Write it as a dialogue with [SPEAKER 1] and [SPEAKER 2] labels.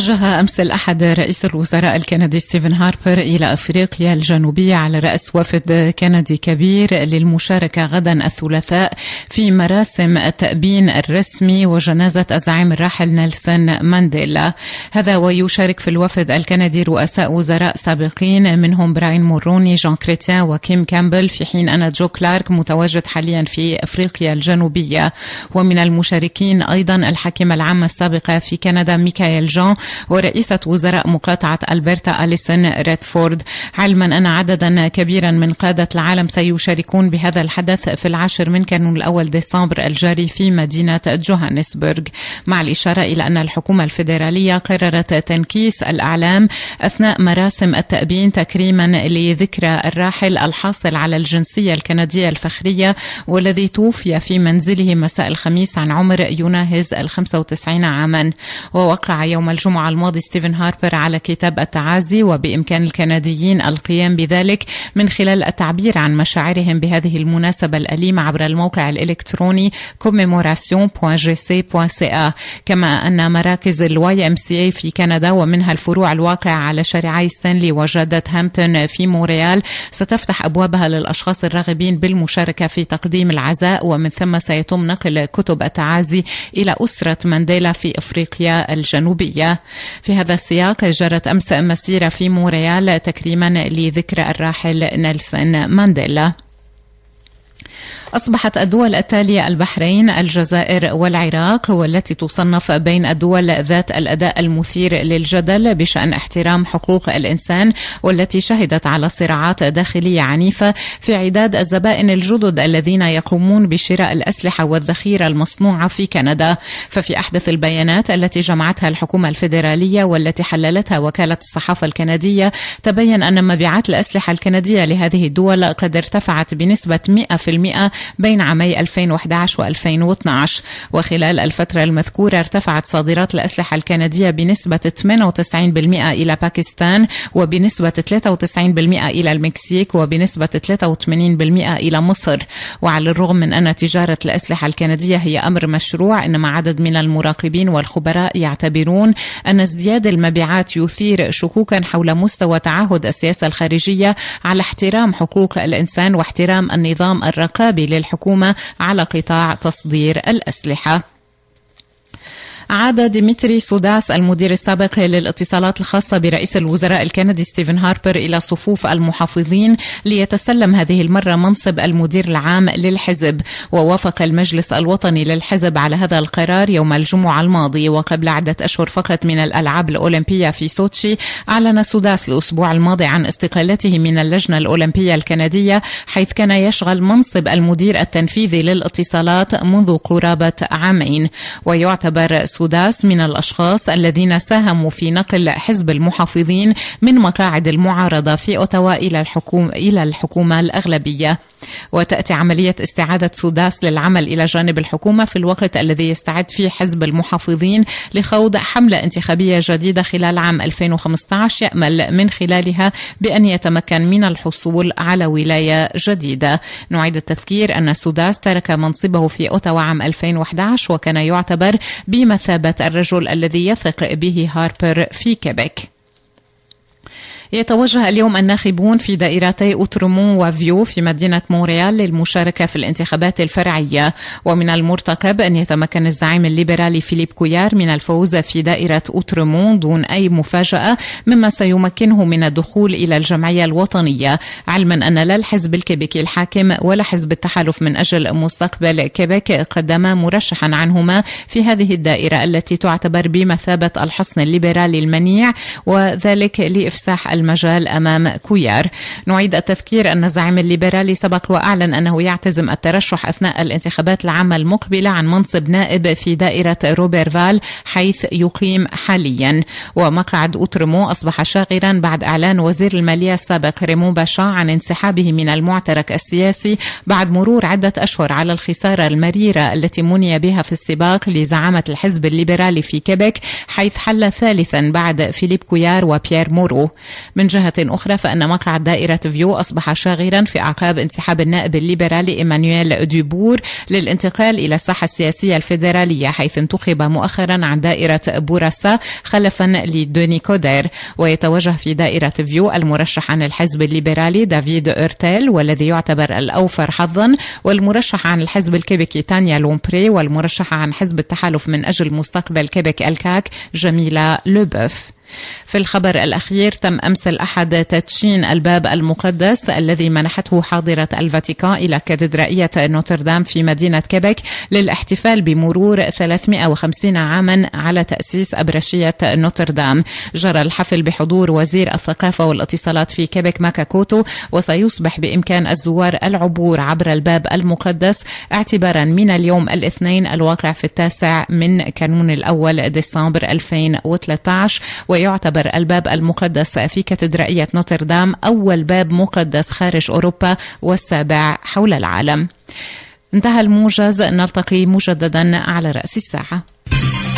[SPEAKER 1] توجه أمس الأحد رئيس الوزراء الكندي ستيفن هاربر إلى أفريقيا الجنوبية على رأس وفد كندي كبير للمشاركة غدا الثلاثاء في مراسم التأبين الرسمي وجنازة الزعيم الراحل نيلسون مانديلا هذا ويشارك في الوفد الكندي رؤساء وزراء سابقين منهم براين موروني جون كريتيان وكيم كامبل في حين أن جو كلارك متواجد حاليا في أفريقيا الجنوبية ومن المشاركين أيضا الحاكمة العامة السابقة في كندا ميكايل جون ورئيسة وزراء مقاطعة ألبرتا أليسون ريدفورد علما أن عددا كبيرا من قادة العالم سيشاركون بهذا الحدث في العاشر من كانون الأول أول ديسمبر الجاري في مدينة جوهانسبرغ مع الإشارة إلى أن الحكومة الفيدرالية قررت تنكيس الأعلام أثناء مراسم التأبين تكريما لذكرى الراحل الحاصل على الجنسية الكندية الفخرية والذي توفي في منزله مساء الخميس عن عمر يناهز ال 95 عاما ووقع يوم الجمعة الماضي ستيفن هاربر على كتاب التعازي وبإمكان الكنديين القيام بذلك من خلال التعبير عن مشاعرهم بهذه المناسبة الأليمة عبر الموقع الإلكتروني الإلكتروني commemoration.gc.ca كما أن مراكز الواي ام سي في كندا ومنها الفروع الواقعة على شارعي ستانلي وجادة هامبتون في موريال ستفتح أبوابها للأشخاص الراغبين بالمشاركة في تقديم العزاء ومن ثم سيتم نقل كتب التعازي إلى أسرة مانديلا في أفريقيا الجنوبية في هذا السياق جرت أمس مسيرة في موريال تكريما لذكرى الراحل نيلسون مانديلا أصبحت الدول التالية البحرين الجزائر والعراق والتي تصنف بين الدول ذات الأداء المثير للجدل بشأن احترام حقوق الإنسان والتي شهدت على صراعات داخلية عنيفة في عداد الزبائن الجدد الذين يقومون بشراء الأسلحة والذخيرة المصنوعة في كندا ففي أحدث البيانات التي جمعتها الحكومة الفيدرالية والتي حللتها وكالة الصحافة الكندية تبين أن مبيعات الأسلحة الكندية لهذه الدول قد ارتفعت بنسبة 100% بين عامي 2011 و2012 وخلال الفترة المذكورة ارتفعت صادرات الأسلحة الكندية بنسبة 98% إلى باكستان وبنسبة 93% إلى المكسيك وبنسبة 83% إلى مصر وعلى الرغم من أن تجارة الأسلحة الكندية هي أمر مشروع إنما عدد من المراقبين والخبراء يعتبرون أن ازدياد المبيعات يثير شكوكا حول مستوى تعهد السياسة الخارجية على احترام حقوق الإنسان واحترام النظام الرقابي للحكومة على قطاع تصدير الأسلحة عاد ديمتري سوداس المدير السابق للاتصالات الخاصة برئيس الوزراء الكندي ستيفن هاربر إلى صفوف المحافظين ليتسلم هذه المرة منصب المدير العام للحزب ووافق المجلس الوطني للحزب على هذا القرار يوم الجمعة الماضي وقبل عدة أشهر فقط من الألعاب الأولمبية في سوتشي أعلن سوداس الأسبوع الماضي عن استقالته من اللجنة الأولمبية الكندية حيث كان يشغل منصب المدير التنفيذي للاتصالات منذ قرابة عامين ويعتبر سوداس من الأشخاص الذين ساهموا في نقل حزب المحافظين من مقاعد المعارضة في أوتاوا إلى الحكومة, إلى الحكومة الأغلبية وتأتي عملية استعادة سوداس للعمل إلى جانب الحكومة في الوقت الذي يستعد فيه حزب المحافظين لخوض حملة انتخابية جديدة خلال عام 2015 يأمل من خلالها بأن يتمكن من الحصول على ولاية جديدة نعيد التذكير أن سوداس ترك منصبه في أوتاوا عام 2011 وكان يعتبر بمثابة الرجل الذي يثق به هاربر في كيبك يتوجه اليوم الناخبون في دائرتي أوترمون وفيو في مدينة مونريال للمشاركة في الانتخابات الفرعية ومن المرتقب أن يتمكن الزعيم الليبرالي فيليب كويار من الفوز في دائرة أوترمون دون أي مفاجأة مما سيمكنه من الدخول إلى الجمعية الوطنية علما أن لا الحزب الكيبيكي الحاكم ولا حزب التحالف من أجل مستقبل كيبيك قدما مرشحا عنهما في هذه الدائرة التي تعتبر بمثابة الحصن الليبرالي المنيع وذلك لإفساح المجال أمام كويار نعيد التذكير أن الزعيم الليبرالي سبق وأعلن أنه يعتزم الترشح أثناء الانتخابات العامة المقبلة عن منصب نائب في دائرة روبرفال حيث يقيم حاليا ومقعد أوترمو أصبح شاغرا بعد إعلان وزير المالية السابق ريمو باشا عن انسحابه من المعترك السياسي بعد مرور عدة أشهر على الخسارة المريرة التي مني بها في السباق لزعامة الحزب الليبرالي في كيبك حيث حل ثالثا بعد فيليب كويار وبيير مورو من جهة أخرى فإن مقعد دائرة فيو أصبح شاغرا في أعقاب انسحاب النائب الليبرالي إيمانويل دوبور للانتقال إلى الساحة السياسية الفيدرالية حيث انتخب مؤخرا عن دائرة بوراسا خلفا لدوني كودير ويتوجه في دائرة فيو المرشح عن الحزب الليبرالي دافيد أورتيل والذي يعتبر الأوفر حظا والمرشح عن الحزب الكيبيكي تانيا لومبري والمرشح عن حزب التحالف من أجل مستقبل كيبك الكاك جميلة لوبوف في الخبر الأخير تم أمس الأحد تدشين الباب المقدس الذي منحته حاضرة الفاتيكان إلى كاتدرائية نوتردام في مدينة كيبك للاحتفال بمرور 350 عاما على تأسيس أبرشية نوتردام جرى الحفل بحضور وزير الثقافة والاتصالات في كيبك ماكاكوتو وسيصبح بإمكان الزوار العبور عبر الباب المقدس اعتبارا من اليوم الاثنين الواقع في التاسع من كانون الأول ديسمبر 2013 و ويعتبر الباب المقدس في كاتدرائية نوتردام أول باب مقدس خارج أوروبا والسابع حول العالم انتهى الموجز نلتقي مجددا على رأس الساعة